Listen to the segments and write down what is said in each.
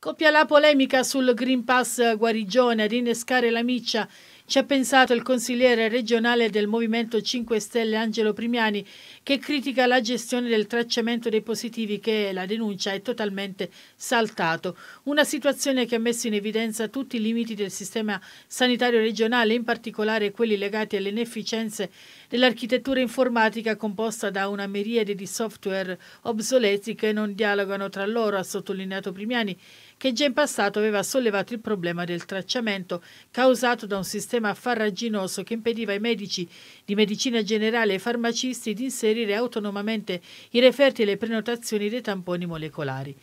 Scoppia la polemica sul Green Pass guarigione ad innescare la miccia ci ha pensato il consigliere regionale del Movimento 5 Stelle Angelo Primiani che critica la gestione del tracciamento dei positivi che la denuncia è totalmente saltato. Una situazione che ha messo in evidenza tutti i limiti del sistema sanitario regionale, in particolare quelli legati alle inefficienze dell'architettura informatica composta da una miriade di software obsoleti che non dialogano tra loro, ha sottolineato Primiani, che già in passato aveva sollevato il problema del tracciamento causato da un sistema sistema farraginoso che impediva ai medici di medicina generale e ai farmacisti di inserire autonomamente i referti e le prenotazioni dei tamponi molecolari.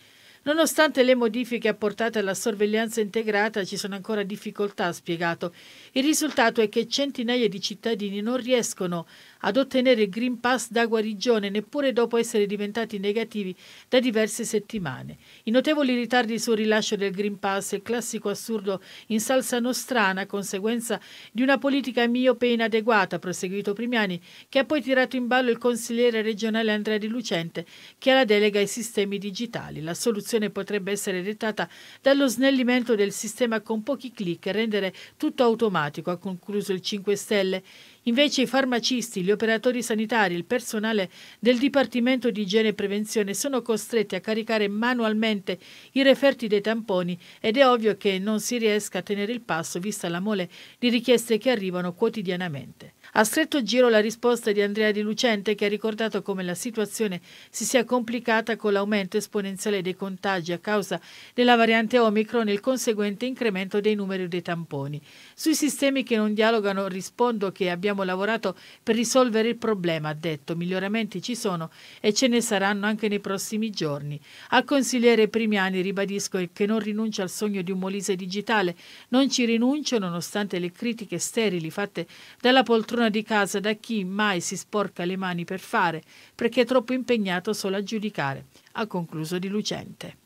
Nonostante le modifiche apportate alla sorveglianza integrata ci sono ancora difficoltà, ha spiegato. Il risultato è che centinaia di cittadini non riescono ad ottenere il Green Pass da guarigione neppure dopo essere diventati negativi da diverse settimane. I notevoli ritardi sul rilascio del Green Pass e il classico assurdo in salsa nostrana, conseguenza di una politica miope e inadeguata, proseguito Primiani, che ha poi tirato in ballo il consigliere regionale Andrea Di Lucente, che ha la delega ai sistemi digitali. La soluzione situazione potrebbe essere dettata dallo snellimento del sistema con pochi clic e rendere tutto automatico, ha concluso il 5 Stelle. Invece i farmacisti, gli operatori sanitari, il personale del Dipartimento di Igiene e Prevenzione sono costretti a caricare manualmente i referti dei tamponi ed è ovvio che non si riesca a tenere il passo vista la mole di richieste che arrivano quotidianamente. A stretto giro la risposta di Andrea Di Lucente che ha ricordato come la situazione si sia complicata con l'aumento esponenziale dei contagi a causa della variante Omicron e il conseguente incremento dei numeri dei tamponi. Sui sistemi che non dialogano rispondo che abbiamo abbiamo lavorato per risolvere il problema, ha detto. Miglioramenti ci sono e ce ne saranno anche nei prossimi giorni. Al consigliere Primiani ribadisco che non rinuncia al sogno di un Molise digitale. Non ci rinuncio nonostante le critiche sterili fatte dalla poltrona di casa da chi mai si sporca le mani per fare, perché è troppo impegnato solo a giudicare. Ha concluso Di Lucente.